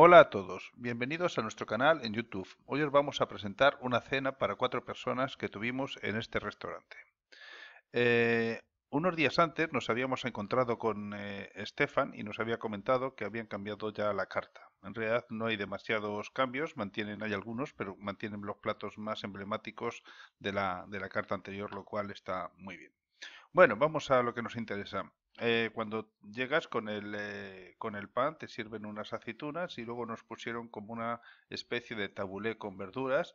Hola a todos, bienvenidos a nuestro canal en YouTube. Hoy os vamos a presentar una cena para cuatro personas que tuvimos en este restaurante. Eh, unos días antes nos habíamos encontrado con eh, Stefan y nos había comentado que habían cambiado ya la carta. En realidad no hay demasiados cambios, mantienen, hay algunos, pero mantienen los platos más emblemáticos de la carta anterior, lo cual está muy bien. Bueno, vamos a lo que nos interesa. Eh, cuando llegas con el, eh, con el pan te sirven unas aceitunas y luego nos pusieron como una especie de tabulé con verduras,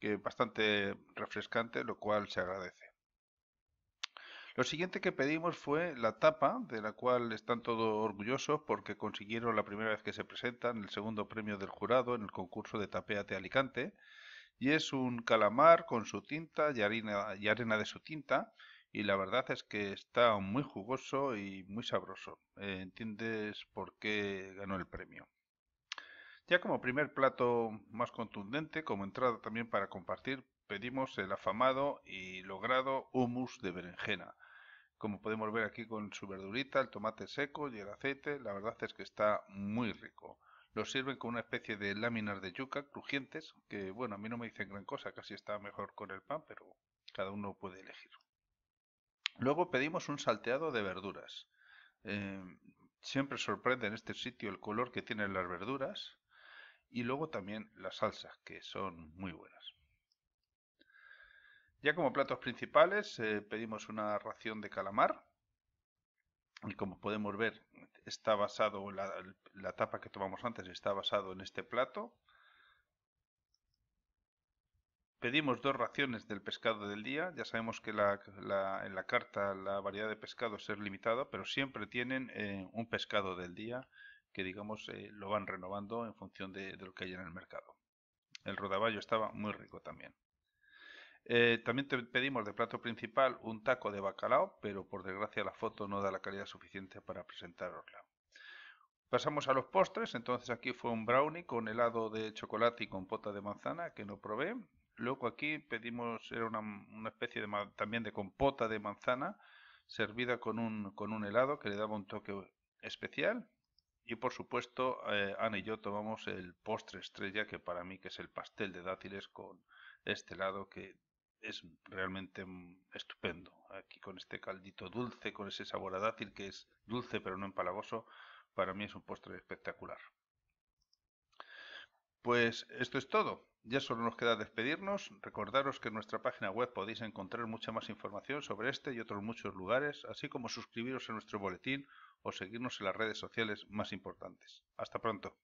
que bastante refrescante, lo cual se agradece. Lo siguiente que pedimos fue la tapa, de la cual están todos orgullosos porque consiguieron la primera vez que se presentan el segundo premio del jurado en el concurso de de Alicante. Y es un calamar con su tinta y y arena de su tinta, y la verdad es que está muy jugoso y muy sabroso. Eh, entiendes por qué ganó el premio. Ya como primer plato más contundente, como entrada también para compartir, pedimos el afamado y logrado hummus de berenjena. Como podemos ver aquí con su verdurita, el tomate seco y el aceite, la verdad es que está muy rico. Lo sirven con una especie de láminas de yuca crujientes, que bueno, a mí no me dicen gran cosa, casi está mejor con el pan, pero cada uno puede elegir. Luego pedimos un salteado de verduras. Eh, siempre sorprende en este sitio el color que tienen las verduras y luego también las salsas, que son muy buenas. Ya como platos principales eh, pedimos una ración de calamar. Y como podemos ver, está basado, la, la tapa que tomamos antes está basado en este plato. Pedimos dos raciones del pescado del día. Ya sabemos que en la carta la variedad de pescado es limitada, pero siempre tienen eh, un pescado del día que, digamos, eh, lo van renovando en función de, lo que hay en el mercado. El rodaballo estaba muy rico también. Eh, también pedimos de plato principal un taco de bacalao, pero por desgracia la foto no da la calidad suficiente para presentarosla. Pasamos a los postres, entonces aquí fue un brownie con helado de chocolate y compota de manzana que no probé. Luego aquí pedimos, era una, especie de, también de compota de manzana, servida con un, con un helado que le daba un toque especial. Y por supuesto, eh, Ana y yo tomamos el postre estrella, que para mí que es el pastel de dátiles con este helado que es realmente mm, estupendo. Aquí con este caldito dulce, con ese sabor a dátil que es dulce pero no empalagoso, para mí es un postre espectacular. Pues esto es todo. Ya solo nos queda despedirnos. Recordaros que en nuestra página web podéis encontrar mucha más información sobre este y otros muchos lugares, así como suscribiros a nuestro boletín o seguirnos en las redes sociales más importantes. Hasta pronto.